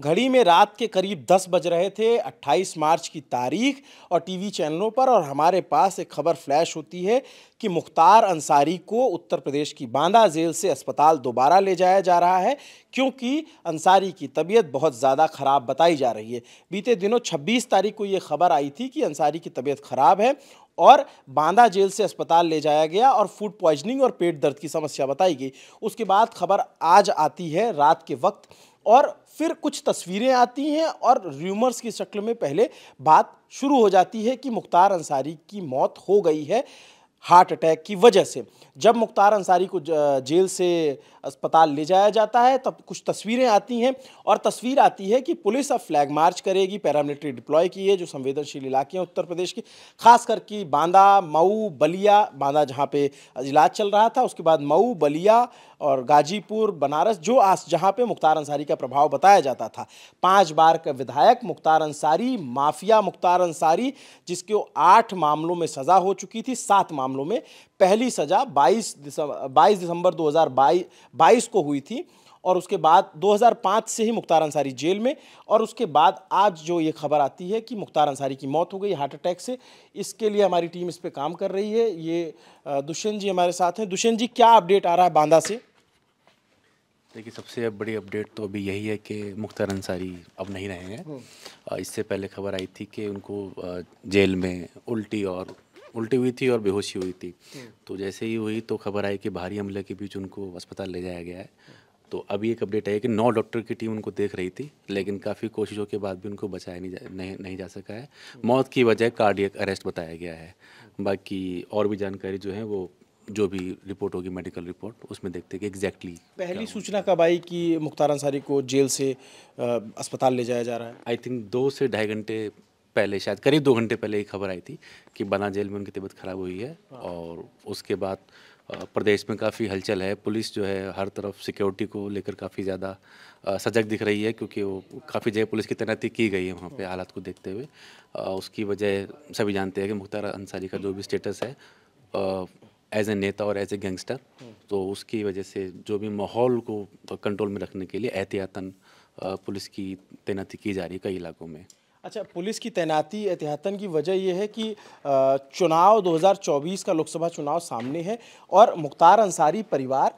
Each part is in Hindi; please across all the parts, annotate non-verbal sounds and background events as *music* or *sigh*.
घड़ी में रात के करीब 10 बज रहे थे 28 मार्च की तारीख और टीवी चैनलों पर और हमारे पास एक खबर फ्लैश होती है कि मुख्तार अंसारी को उत्तर प्रदेश की बांदा जेल से अस्पताल दोबारा ले जाया जा रहा है क्योंकि अंसारी की तबीयत बहुत ज़्यादा ख़राब बताई जा रही है बीते दिनों 26 तारीख को ये खबर आई थी कि अंसारी की तबीयत ख़राब है और बांदा जेल से अस्पताल ले जाया गया और फूड पॉइजनिंग और पेट दर्द की समस्या बताई गई उसके बाद खबर आज आती है रात के वक्त और फिर कुछ तस्वीरें आती हैं और र्यूमर्स की शक्ल में पहले बात शुरू हो जाती है कि मुख्तार अंसारी की मौत हो गई है हार्ट अटैक की वजह से जब मुख्तार अंसारी को जेल से अस्पताल ले जाया जाता है तब कुछ तस्वीरें आती हैं और तस्वीर आती है कि पुलिस अब फ्लैग मार्च करेगी पैरामिलिट्री डिप्लॉय की है जो संवेदनशील इलाके हैं उत्तर प्रदेश के खास करके बांदा मऊ बलिया बांदा जहाँ पे इलाज चल रहा था उसके बाद मऊ बलिया और गाजीपुर बनारस जो आस जहाँ पे मुख्तार अंसारी का प्रभाव बताया जाता था पांच बार का विधायक मुख्तार अंसारी माफिया मुख्तार अंसारी जिसके आठ मामलों में सज़ा हो चुकी थी सात मामलों में पहली सज़ा बाईस दिसंबर बाईस दिसंबर दो बाईस को हुई थी और उसके बाद 2005 से ही मुख्तार अंसारी जेल में और उसके बाद आज जो ये खबर आती है कि मुख्तार अंसारी की मौत हो गई हार्ट अटैक से इसके लिए हमारी टीम इस पर काम कर रही है ये दुष्यंत जी हमारे साथ हैं दुष्यंत जी क्या अपडेट आ रहा है बांदा से देखिए सबसे बड़ी अपडेट तो अभी यही है कि मुख्तार अंसारी अब नहीं रहे हैं हम्म। इससे पहले खबर आई थी कि उनको जेल में उल्टी और उल्टी हुई थी और बेहोशी हुई थी हम्म। तो जैसे ही हुई तो खबर आई कि भारी हमले के बीच उनको अस्पताल ले जाया गया है तो अभी एक अपडेट है कि नौ डॉक्टर की टीम उनको देख रही थी लेकिन काफ़ी कोशिशों के बाद भी उनको बचाया नहीं जा नहीं, नहीं जा सका है मौत की वजह कार्डियक अरेस्ट बताया गया है बाकी और भी जानकारी जो है वो जो भी रिपोर्ट होगी मेडिकल रिपोर्ट उसमें देखते हैं कि एग्जैक्टली पहली सूचना कब आई कि मुख्तार अंसारी को जेल से अस्पताल ले जाया जा रहा है आई थिंक दो से ढाई घंटे पहले शायद करीब दो घंटे पहले ये खबर आई थी कि बना जेल में उनकी तबीयत खराब हुई है हाँ। और उसके बाद प्रदेश में काफ़ी हलचल है पुलिस जो है हर तरफ सिक्योरिटी को लेकर काफ़ी ज़्यादा सजग दिख रही है क्योंकि वो काफ़ी जगह पुलिस की तैनाती की गई है वहाँ पे हाँ। हालात को देखते हुए उसकी वजह सभी जानते हैं कि मुख्तार अंसारी का जो भी स्टेटस है एज ए नेता और एज ए गैंगस्टर तो उसकी वजह से जो भी माहौल को कंट्रोल तो में रखने के लिए एहतियातन पुलिस की तैनाती की जा रही है कई इलाकों में अच्छा पुलिस की तैनाती एहतियातन की वजह यह है कि चुनाव 2024 का लोकसभा चुनाव सामने है और मुख्तार अंसारी परिवार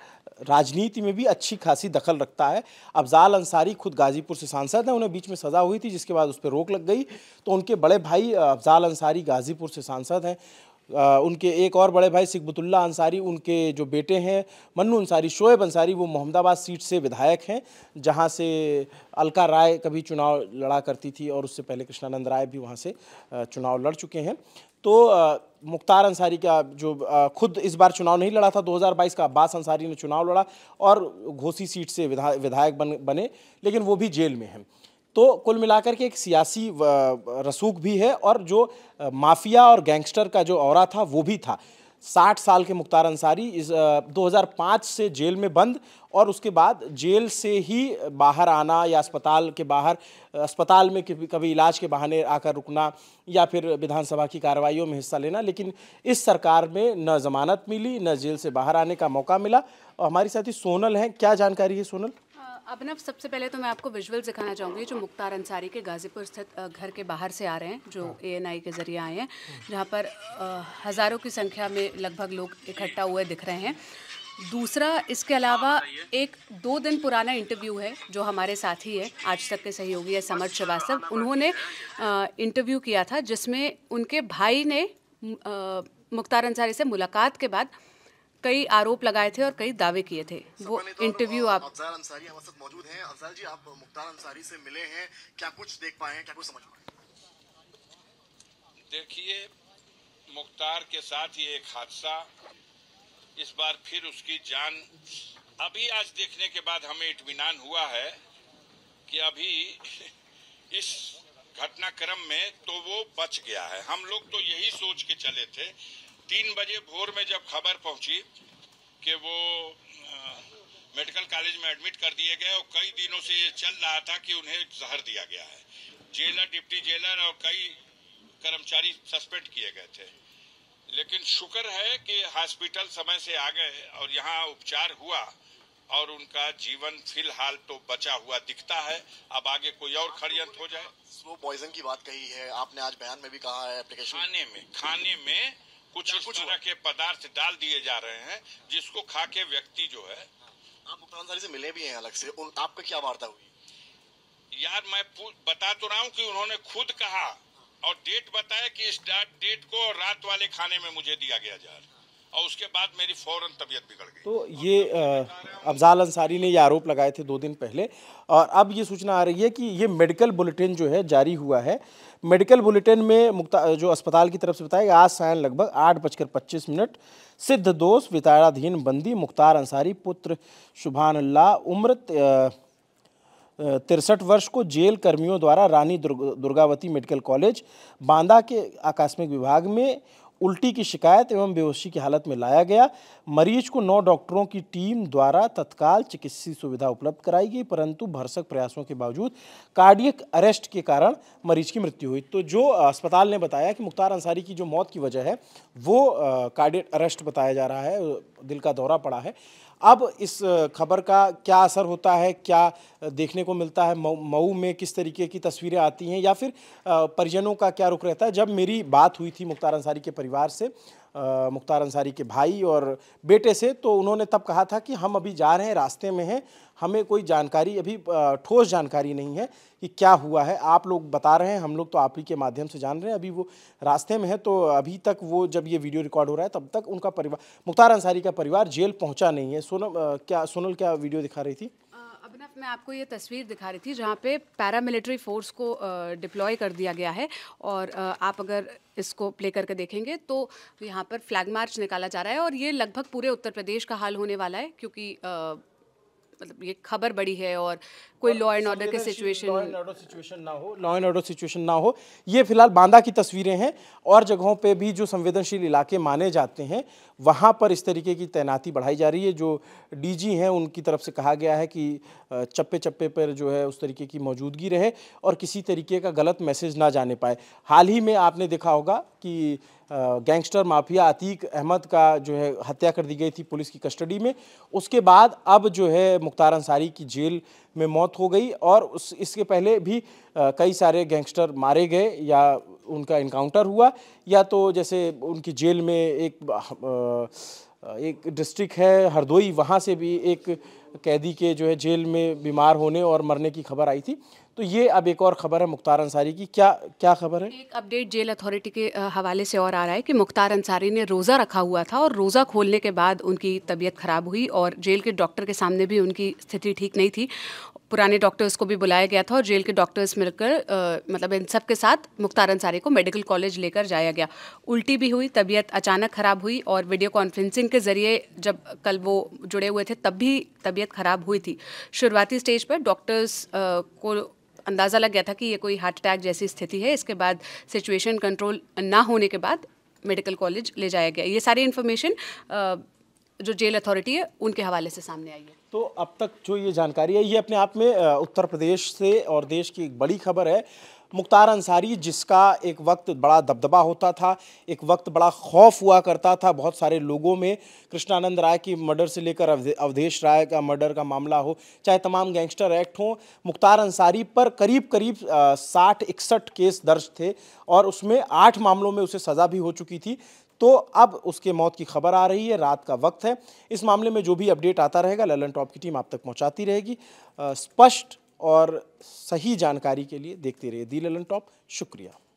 राजनीति में भी अच्छी खासी दखल रखता है अफजाल अंसारी खुद गाजीपुर से सांसद हैं उन्हें बीच में सज़ा हुई थी जिसके बाद उस पर रोक लग गई तो उनके बड़े भाई अफजाल अंसारी गाजीपुर से सांसद हैं उनके एक और बड़े भाई सिकबतुल्ला अंसारी उनके जो बेटे हैं मन्नू अंसारी शोएब अंसारी वो मोहम्मदाबाद सीट से विधायक हैं जहां से अलका राय कभी चुनाव लड़ा करती थी और उससे पहले कृष्णानंद राय भी वहां से चुनाव लड़ चुके हैं तो मुख्तार अंसारी का जो खुद इस बार चुनाव नहीं लड़ा था 2022 का अब्बास अंसारी ने चुनाव लड़ा और घोसी सीट से विधायक बन बने लेकिन वो भी जेल में हैं तो कुल मिलाकर के एक सियासी रसूख भी है और जो माफिया और गैंगस्टर का जो और था वो भी था 60 साल के मुख्तार अंसारी इस 2005 से जेल में बंद और उसके बाद जेल से ही बाहर आना या अस्पताल के बाहर अस्पताल में कभी इलाज के बहाने आकर रुकना या फिर विधानसभा की कार्रवाइयों में हिस्सा लेना लेकिन इस सरकार में न जमानत मिली न जेल से बाहर आने का मौका मिला और हमारी साथी सोनल हैं क्या जानकारी है सोनल अभिनव सबसे पहले तो मैं आपको विजुअल दिखाना चाहूँगी जो मुख्तार अंसारी के गाजीपुर स्थित घर के बाहर से आ रहे हैं जो ए एन आई के ज़रिए आए हैं जहाँ पर हज़ारों की संख्या में लगभग लोग इकट्ठा हुए दिख रहे हैं दूसरा इसके अलावा एक दो दिन पुराना इंटरव्यू है जो हमारे साथी है आज तक के सहयोगी है समर श्रीवास्तव उन्होंने इंटरव्यू किया था जिसमें उनके भाई ने मुख्तार अंसारी से मुलाकात के बाद कई आरोप लगाए थे और कई दावे किए थे वो इंटरव्यू तो आप अंसारी हमारे साथ मौजूद हैं जी आप मुख्तार अंसारी से मिले हैं क्या कुछ देख पाए हैं क्या कुछ समझ पाए देखिए मुख्तार के साथ ये एक हादसा इस बार फिर उसकी जान अभी आज देखने के बाद हमें इतमान हुआ है कि अभी *laughs* इस घटनाक्रम में तो वो बच गया है हम लोग तो यही सोच के चले थे तीन बजे भोर में जब खबर पहुंची कि वो मेडिकल कॉलेज में एडमिट कर दिए गए और कई दिनों से ये चल रहा था कि उन्हें जहर दिया गया है जेलर डिप्टी जेलर और कई कर्मचारी सस्पेंड किए गए थे लेकिन शुक्र है कि हॉस्पिटल समय से आ गए और यहाँ उपचार हुआ और उनका जीवन फिलहाल तो बचा हुआ दिखता है अब आगे कोई और खड़ियंत हो जाए स्नो पॉइजन की बात कही है आपने आज बयान में भी कहा है खाने में खाने में कुछ इस तरह के पदार्थ डाल दिए जा रहे हैं जिसको खा के व्यक्ति जो है हाँ। आप भुगतान से मिले भी हैं अलग से उन आपका क्या वार्ता हुई यार मैं बता तो रहा हूँ कि उन्होंने खुद कहा और डेट बताया कि इस डेट को रात वाले खाने में मुझे दिया गया जा रहा और उसके बाद मेरी फौरन तबीयत बिगड़ गई तो ये अफजाल अंसारी ने ये आरोप लगाए थे दो दिन पहले और अब ये सूचना आ रही है कि ये मेडिकल बुलेटिन जो है जारी हुआ है मेडिकल बुलेटिन में मुक्ता जो अस्पताल की तरफ से बताया गया आज सायन लगभग आठ बजकर पच्चीस मिनट सिद्ध दोष विचाराधीन बंदी मुख्तार अंसारी पुत्र शुभान अल्लाह उम्र तिरसठ वर्ष को जेल कर्मियों द्वारा रानी दुर्ग, दुर्गावती मेडिकल कॉलेज बांदा के आकस्मिक विभाग में उल्टी की शिकायत एवं बेहोशी की हालत में लाया गया मरीज को नौ डॉक्टरों की टीम द्वारा तत्काल चिकित्सीय सुविधा उपलब्ध कराई गई परंतु भरसक प्रयासों के बावजूद कार्डियक अरेस्ट के कारण मरीज की मृत्यु हुई तो जो अस्पताल ने बताया कि मुख्तार अंसारी की जो मौत की वजह है वो कार्डियक अरेस्ट बताया जा रहा है दिल का दौरा पड़ा है अब इस खबर का क्या असर होता है क्या देखने को मिलता है मऊ में किस तरीके की तस्वीरें आती हैं या फिर परिजनों का क्या रुख रहता है जब मेरी बात हुई थी मुख्तार अंसारी के परिवार से मुख्तार अंसारी के भाई और बेटे से तो उन्होंने तब कहा था कि हम अभी जा रहे हैं रास्ते में हैं हमें कोई जानकारी अभी ठोस जानकारी नहीं है कि क्या हुआ है आप लोग बता रहे हैं हम लोग तो आप ही के माध्यम से जान रहे हैं अभी वो रास्ते में है तो अभी तक वो जब ये वीडियो रिकॉर्ड हो रहा है तब तक उनका परिवार मुख्तार अंसारी का परिवार जेल पहुंचा नहीं है सोनम क्या सोनल क्या वीडियो दिखा रही थी तरफ मैं आपको ये तस्वीर दिखा रही थी जहाँ पे पैरामिलिट्री फोर्स को डिप्लॉय कर दिया गया है और आप अगर इसको प्ले करके देखेंगे तो यहाँ पर फ्लैग मार्च निकाला जा रहा है और ये लगभग पूरे उत्तर प्रदेश का हाल होने वाला है क्योंकि मतलब ये खबर बड़ी है और कोई लॉ एंड ऑर्डर के situation law and order situation ना हो लॉ एंड ऑर्डर सिचुएशन ना हो ये फिलहाल बांदा की तस्वीरें हैं और जगहों पे भी जो संवेदनशील इलाके माने जाते हैं वहाँ पर इस तरीके की तैनाती बढ़ाई जा रही है जो डीजी हैं उनकी तरफ से कहा गया है कि चप्पे चप्पे पर जो है उस तरीके की मौजूदगी रहे और किसी तरीके का गलत मैसेज ना जाने पाए हाल ही में आपने देखा होगा कि गैंगस्टर माफिया अतीक अहमद का जो है हत्या कर दी गई थी पुलिस की कस्टडी में उसके बाद अब जो है मुख्तार अंसारी की जेल में मौत मौत हो गई और उस इसके पहले भी कई सारे गैंगस्टर मारे गए या उनका इनकाउंटर हुआ या तो जैसे उनकी जेल में एक एक डिस्ट्रिक्ट है हरदोई वहाँ से भी एक कैदी के जो है जेल में बीमार होने और मरने की खबर आई थी तो ये अब एक और खबर है मुख्तार अंसारी की क्या क्या खबर है एक अपडेट जेल अथॉरिटी के हवाले से और आ रहा है कि मुख्तार अंसारी ने रोज़ा रखा हुआ था और रोज़ा खोलने के बाद उनकी तबीयत खराब हुई और जेल के डॉक्टर के सामने भी उनकी स्थिति ठीक नहीं थी पुराने डॉक्टर्स को भी बुलाया गया था और जेल के डॉक्टर्स मिलकर मतलब इन सब के साथ मुख्तार अंसारी को मेडिकल कॉलेज लेकर जाया गया उल्टी भी हुई तबीयत अचानक ख़राब हुई और वीडियो कॉन्फ्रेंसिंग के ज़रिए जब कल वो जुड़े हुए थे तब भी तबीयत ख़राब हुई थी शुरुआती स्टेज पर डॉक्टर्स को अंदाज़ा लग गया था कि ये कोई हार्ट अटैक जैसी स्थिति है इसके बाद सिचुएशन कंट्रोल ना होने के बाद मेडिकल कॉलेज ले जाया गया ये सारी इन्फॉर्मेशन जो जेल अथॉरिटी है उनके हवाले से सामने आई है तो अब तक जो ये जानकारी है ये अपने आप में उत्तर प्रदेश से और देश की एक बड़ी खबर है मुख्तार अंसारी जिसका एक वक्त बड़ा दबदबा होता था एक वक्त बड़ा खौफ हुआ करता था बहुत सारे लोगों में कृष्णानंद राय की मर्डर से लेकर अवधेश राय का मर्डर का मामला हो चाहे तमाम गैंगस्टर एक्ट हों मुख्तार अंसारी पर करीब करीब साठ इकसठ केस दर्ज थे और उसमें आठ मामलों में उसे सज़ा भी हो चुकी थी तो अब उसके मौत की खबर आ रही है रात का वक्त है इस मामले में जो भी अपडेट आता रहेगा ललन टॉप की टीम आप तक पहुंचाती रहेगी स्पष्ट और सही जानकारी के लिए देखते रहिए दी ललन टॉप शुक्रिया